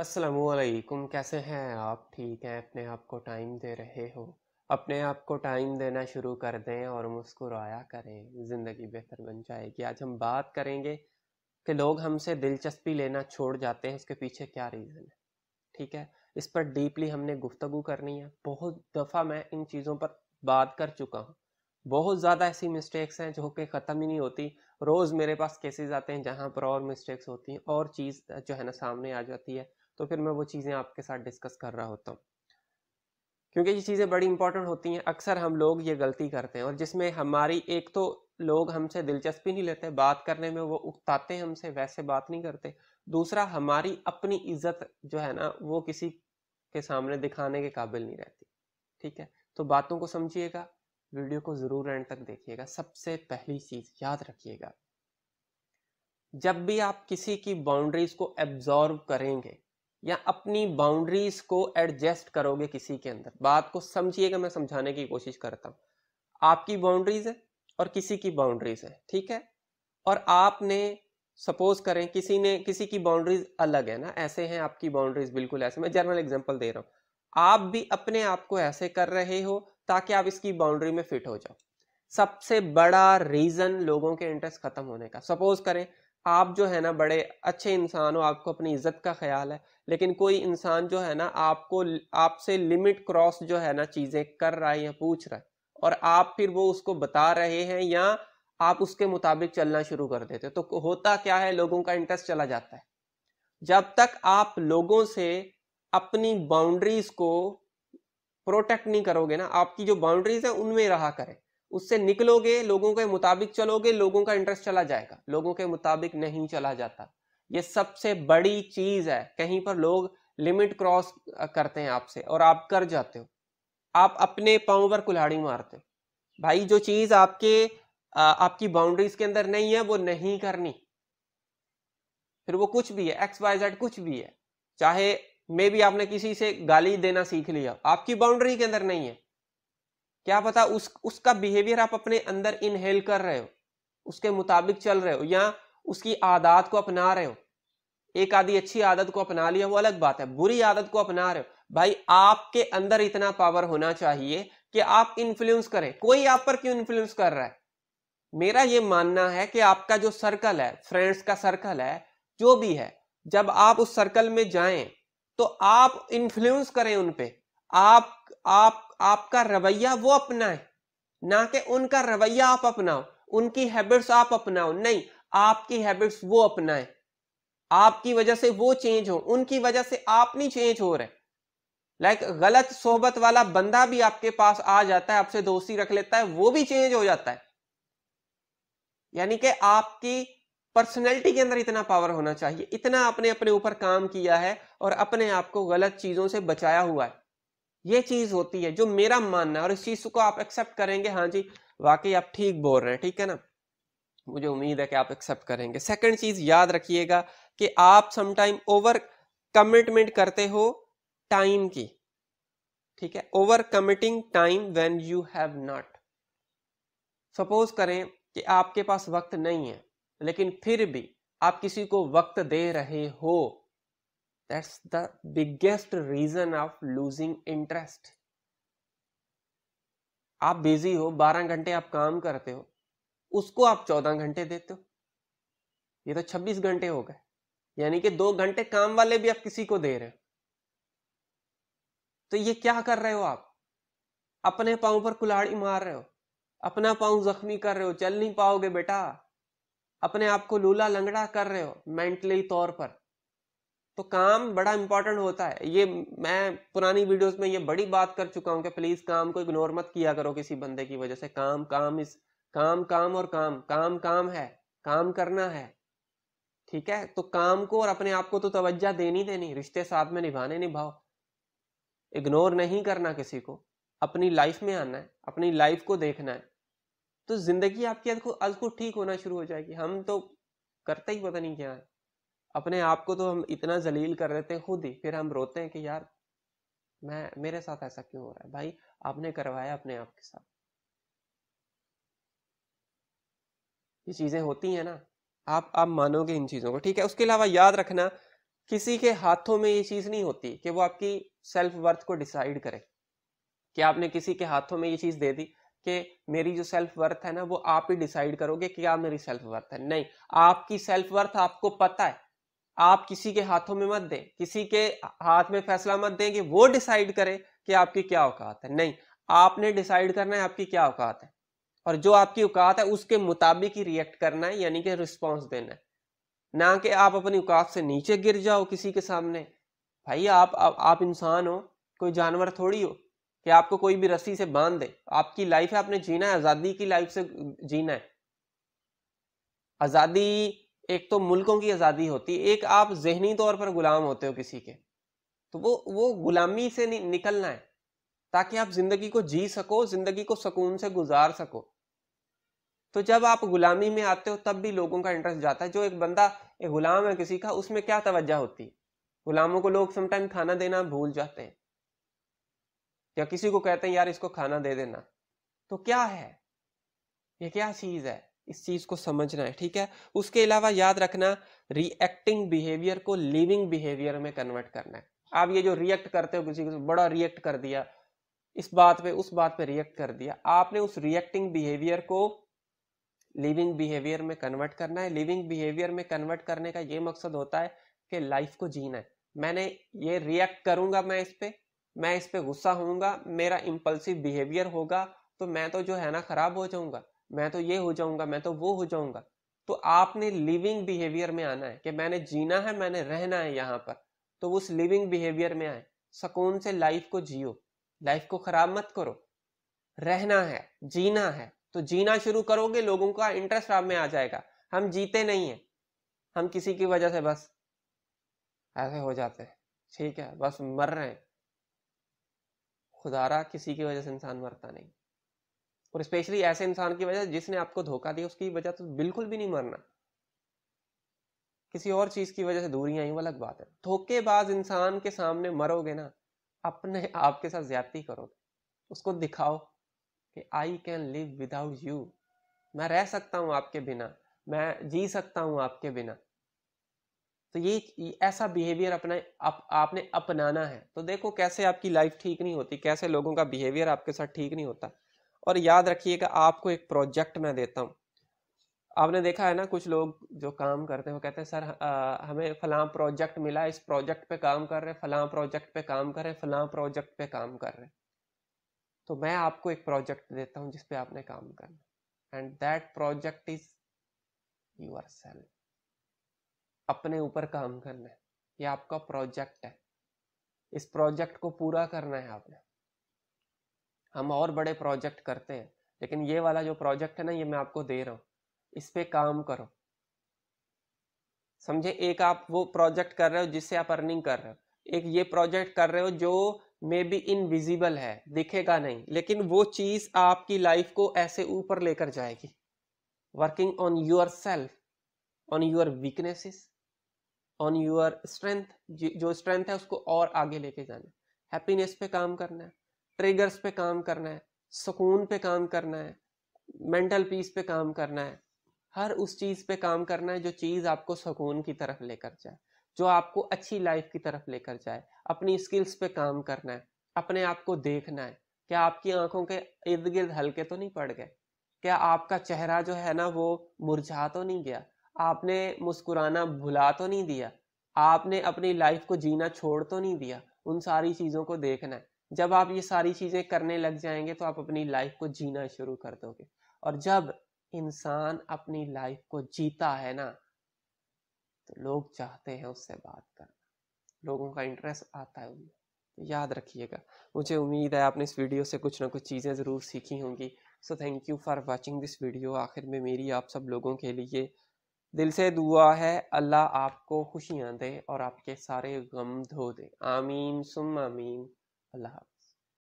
असलकुम कैसे हैं आप ठीक हैं अपने आप को टाइम दे रहे हो अपने आप को टाइम देना शुरू कर दें और मुस्कुराया करें ज़िंदगी बेहतर बन जाएगी आज हम बात करेंगे कि लोग हमसे दिलचस्पी लेना छोड़ जाते हैं उसके पीछे क्या रीज़न है ठीक है इस पर डीपली हमने गुफ्तगु करनी है बहुत दफ़ा मैं इन चीज़ों पर बात कर चुका हूँ बहुत ज़्यादा ऐसी मिस्टेक्स हैं जो कि ख़त्म ही नहीं होती रोज़ मेरे पास केसेस आते हैं जहाँ पर और मिस्टेक्स होती हैं और चीज़ जो है ना सामने आ जाती है तो फिर मैं वो चीज़ें आपके साथ डिस्कस कर रहा होता हूँ क्योंकि ये चीज़ें बड़ी इंपॉर्टेंट होती हैं अक्सर हम लोग ये गलती करते हैं और जिसमें हमारी एक तो लोग हमसे दिलचस्पी नहीं लेते बात करने में वो उकताते हैं हमसे वैसे बात नहीं करते दूसरा हमारी अपनी इज्जत जो है ना वो किसी के सामने दिखाने के काबिल नहीं रहती ठीक है तो बातों को समझिएगा वीडियो को ज़रूर एंड तक देखिएगा सबसे पहली चीज़ याद रखिएगा जब भी आप किसी की बाउंड्रीज को एब्जॉर्व करेंगे या अपनी बाउंड्रीज को एडजस्ट करोगे किसी के अंदर बात को समझिएगा मैं समझाने की कोशिश करता हूँ आपकी बाउंड्रीज है और किसी की बाउंड्रीज है ठीक है और आपने सपोज करें किसी ने किसी की बाउंड्रीज अलग है ना ऐसे हैं आपकी बाउंड्रीज बिल्कुल ऐसे मैं जनरल एग्जांपल दे रहा हूँ आप भी अपने आप को ऐसे कर रहे हो ताकि आप इसकी बाउंड्री में फिट हो जाओ सबसे बड़ा रीजन लोगों के इंटरेस्ट खत्म होने का सपोज करें आप जो है ना बड़े अच्छे इंसान हो आपको अपनी इज्जत का ख्याल है लेकिन कोई इंसान जो है ना आपको आपसे लिमिट क्रॉस जो है ना चीज़ें कर रहा है या पूछ रहा है और आप फिर वो उसको बता रहे हैं या आप उसके मुताबिक चलना शुरू कर देते हो तो होता क्या है लोगों का इंटरेस्ट चला जाता है जब तक आप लोगों से अपनी बाउंड्रीज को प्रोटेक्ट नहीं करोगे ना आपकी जो बाउंड्रीज है उनमें रहा करें उससे निकलोगे लोगों के मुताबिक चलोगे लोगों का इंटरेस्ट चला जाएगा लोगों के मुताबिक नहीं चला जाता ये सबसे बड़ी चीज है कहीं पर लोग लिमिट क्रॉस करते हैं आपसे और आप कर जाते हो आप अपने पाँव पर कुल्हाड़ी मारते हो भाई जो चीज आपके आपकी बाउंड्रीज के अंदर नहीं है वो नहीं करनी फिर वो कुछ भी है एक्स वाई जेड कुछ भी है चाहे मे भी आपने किसी से गाली देना सीख लिया आपकी बाउंड्री के अंदर नहीं है क्या पता उस उसका बिहेवियर आप अपने अंदर इनहेल कर रहे हो उसके मुताबिक चल रहे हो या उसकी आदत को अपना रहे हो एक आदि अच्छी आदत को अपना लिया वो अलग बात है बुरी आदत को अपना रहे हो भाई आपके अंदर इतना पावर होना चाहिए कि आप इन्फ्लुएंस करें कोई आप पर क्यों इन्फ्लुएंस कर रहा है मेरा ये मानना है कि आपका जो सर्कल है फ्रेंड्स का सर्कल है जो भी है जब आप उस सर्कल में जाएं तो आप इन्फ्लुएंस करें उनपे आप आप आपका रवैया वो अपनाए ना कि उनका रवैया आप अपनाओ उनकी हैबिट्स आप अपनाओ नहीं आपकी हैबिट्स वो अपनाए आपकी वजह से वो चेंज हो उनकी वजह से आप नहीं चेंज हो रहे लाइक like, गलत सोहबत वाला बंदा भी आपके पास आ जाता है आपसे दोस्ती रख लेता है वो भी चेंज हो जाता है यानी कि आपकी पर्सनैलिटी के अंदर इतना पावर होना चाहिए इतना आपने अपने ऊपर काम किया है और अपने आप को गलत चीजों से बचाया हुआ है ये चीज होती है जो मेरा मानना है और इस चीज को आप एक्सेप्ट करेंगे हाँ जी वाकई आप ठीक बोल रहे हैं ठीक है ना मुझे उम्मीद है कि आप एक्सेप्ट करेंगे सेकंड चीज याद रखिएगा कि आप समटाइम ओवर कमिटमेंट करते हो टाइम की ठीक है over committing time when you have not suppose करें कि आपके पास वक्त नहीं है लेकिन फिर भी आप किसी को वक्त दे रहे हो that's the biggest reason of losing interest आप बिजी हो बारह घंटे आप काम करते हो उसको आप चौदह घंटे देते हो ये तो छब्बीस घंटे हो गए यानी कि दो घंटे काम वाले भी आप किसी को दे रहे हो तो ये क्या कर रहे हो आप अपने पांव पर कुल्हाड़ी मार रहे हो अपना पांव जख्मी कर रहे हो चल नहीं पाओगे बेटा अपने आप को लूला लंगड़ा कर रहे हो मेंटली तौर पर तो काम बड़ा इंपॉर्टेंट होता है ये मैं पुरानी वीडियोस में ये बड़ी बात कर चुका हूँ कि प्लीज काम को इग्नोर मत किया करो किसी बंदे की वजह से काम काम इस काम काम और काम काम काम है काम करना है ठीक है तो काम को और अपने आप को तो तवज्जा देनी देनी रिश्ते साथ में निभाने निभाओ इग्नोर नहीं करना किसी को अपनी लाइफ में आना है अपनी लाइफ को देखना है तो जिंदगी आपकी आज को ठीक होना शुरू हो जाएगी हम तो करते ही पता नहीं क्या है अपने आप को तो हम इतना जलील कर देते हैं खुद ही फिर हम रोते हैं कि यार मैं मेरे साथ ऐसा क्यों हो रहा है भाई आपने करवाया अपने आप के साथ ये चीजें होती हैं ना आप आप मानोगे इन चीजों को ठीक है उसके अलावा याद रखना किसी के हाथों में ये चीज नहीं होती कि वो आपकी सेल्फ वर्थ को डिसाइड करे कि आपने किसी के हाथों में ये चीज दे दी कि मेरी जो सेल्फ वर्थ है ना वो आप ही डिसाइड करोगे कि क्या मेरी सेल्फ वर्थ है नहीं आपकी सेल्फ वर्थ आपको पता है आप किसी के हाथों में मत दें किसी के हाथ में फैसला मत दें कि वो डिसाइड करे कि आपकी क्या औकात है नहीं आपने डिसाइड करना है आपकी क्या औकात है और जो आपकी औकात है उसके मुताबिक ही रिएक्ट करना है यानी कि रिस्पॉन्स देना है ना कि आप अपनी औकात से नीचे गिर जाओ किसी के सामने भाई आप आप, आप इंसान हो कोई जानवर थोड़ी हो कि आपको कोई भी रस्सी से बांध दे आपकी लाइफ है आपने जीना है आज़ादी की लाइफ से जीना है आज़ादी एक तो मुल्कों की आज़ादी होती है एक आप जहनी तौर पर गुलाम होते हो किसी के तो वो वो गुलामी से नि, निकलना है ताकि आप ज़िंदगी को जी सको ज़िंदगी को सुकून से गुजार सको तो जब आप गुलामी में आते हो तब भी लोगों का इंटरेस्ट जाता है जो एक बंदा एक गुलाम है किसी का उसमें क्या तवज्जा होती है गुलामों को लोग समटाइम खाना देना भूल जाते हैं या किसी को कहते हैं यार इसको खाना दे देना तो क्या है ये क्या चीज़ है इस चीज़ को समझना है ठीक है उसके अलावा याद रखना रिएक्टिंग बिहेवियर को लिविंग बिहेवियर में कन्वर्ट करना है आप ये जो रिएक्ट करते हो किसी को बड़ा रिएक्ट कर दिया इस बात पे उस बात पे रिएक्ट कर दिया आपने उस रिएक्टिंग बिहेवियर को लिविंग बिहेवियर में कन्वर्ट करना है लिविंग बिहेवियर में कन्वर्ट करने का ये मकसद होता है कि लाइफ को जीना है मैंने ये रिएक्ट करूंगा मैं इस पर मैं इस पर गुस्सा होऊंगा मेरा इम्पल्सिव बिहेवियर होगा तो मैं तो जो है ना खराब हो जाऊंगा मैं तो ये हो जाऊंगा मैं तो वो हो जाऊंगा तो आपने लिविंग बिहेवियर में आना है कि मैंने जीना है मैंने रहना है यहाँ पर तो उस लिविंग बिहेवियर में आए सुकून से लाइफ को जियो लाइफ को खराब मत करो रहना है जीना है तो जीना शुरू करोगे लोगों का इंटरेस्ट आप में आ जाएगा हम जीते नहीं है हम किसी की वजह से बस ऐसे हो जाते हैं ठीक है बस मर रहे हैं खुदारा किसी की वजह से इंसान मरता नहीं और स्पेशली ऐसे इंसान की वजह जिसने आपको धोखा दिया उसकी वजह तो बिल्कुल भी नहीं मरना किसी और चीज की वजह से दूरी आई वो अलग बात है धोखेबाज इंसान के सामने मरोगे ना अपने आप के साथ ज्यादा करोगे उसको दिखाओ कि I can live without you मैं रह सकता हूं आपके बिना मैं जी सकता हूं आपके बिना तो ये ऐसा बिहेवियर अपना आप, आपने अपनाना है तो देखो कैसे आपकी लाइफ ठीक नहीं होती कैसे लोगों का बिहेवियर आपके साथ ठीक नहीं होता और याद रखिएगा आपको एक प्रोजेक्ट मैं देता हूँ आपने देखा है ना कुछ लोग जो काम करते हैं वो कहते हैं सर आ, हमें फलां प्रोजेक्ट मिला इस प्रोजेक्ट पे काम कर रहे फलां प्रोजेक्ट पे काम कर रहे फलां प्रोजेक्ट पे काम कर रहे तो मैं आपको एक प्रोजेक्ट देता हूँ जिसपे आपने काम करना and that project is yourself अपने ऊपर काम करना है ये आपका प्रोजेक्ट है इस प्रोजेक्ट को पूरा करना है आपने हम और बड़े प्रोजेक्ट करते हैं लेकिन ये वाला जो प्रोजेक्ट है ना ये मैं आपको दे रहा हूँ इस पर काम करो समझे एक आप वो प्रोजेक्ट कर रहे हो जिससे आप अर्निंग कर रहे हो एक ये प्रोजेक्ट कर रहे हो जो मे बी इनविजिबल है दिखेगा नहीं लेकिन वो चीज आपकी लाइफ को ऐसे ऊपर लेकर जाएगी working on yourself on your weaknesses on your strength जो स्ट्रेंथ है उसको और आगे लेके जाना हैप्पीनेस पे काम करना है ट्रिगर्स पे काम करना है सुकून पे काम करना है मेंटल पीस पे काम करना है हर उस चीज़ पे काम करना है जो चीज़ आपको सुकून की तरफ लेकर जाए जो आपको अच्छी लाइफ की तरफ लेकर जाए अपनी स्किल्स पे काम करना है अपने आप को देखना है क्या आपकी आंखों के इर्द गिर्द हल्के तो नहीं पड़ गए क्या आपका चेहरा जो है ना वो मुरझा तो नहीं गया आपने मुस्कुराना भुला तो नहीं दिया आपने अपनी लाइफ को जीना छोड़ तो नहीं दिया उन सारी चीज़ों को देखना है जब आप ये सारी चीज़ें करने लग जाएंगे तो आप अपनी लाइफ को जीना शुरू कर दोगे और जब इंसान अपनी लाइफ को जीता है ना तो लोग चाहते हैं उससे बात करना लोगों का इंटरेस्ट आता है उनमें तो याद रखिएगा मुझे उम्मीद है आपने इस वीडियो से कुछ ना कुछ चीज़ें ज़रूर सीखी होंगी so thank you for watching this video आखिर में मेरी आप सब लोगों के लिए दिल से दुआ है अल्लाह आपको खुशियाँ दे और आपके सारे गम धो दे आमीन सुम आमीन अल्लाह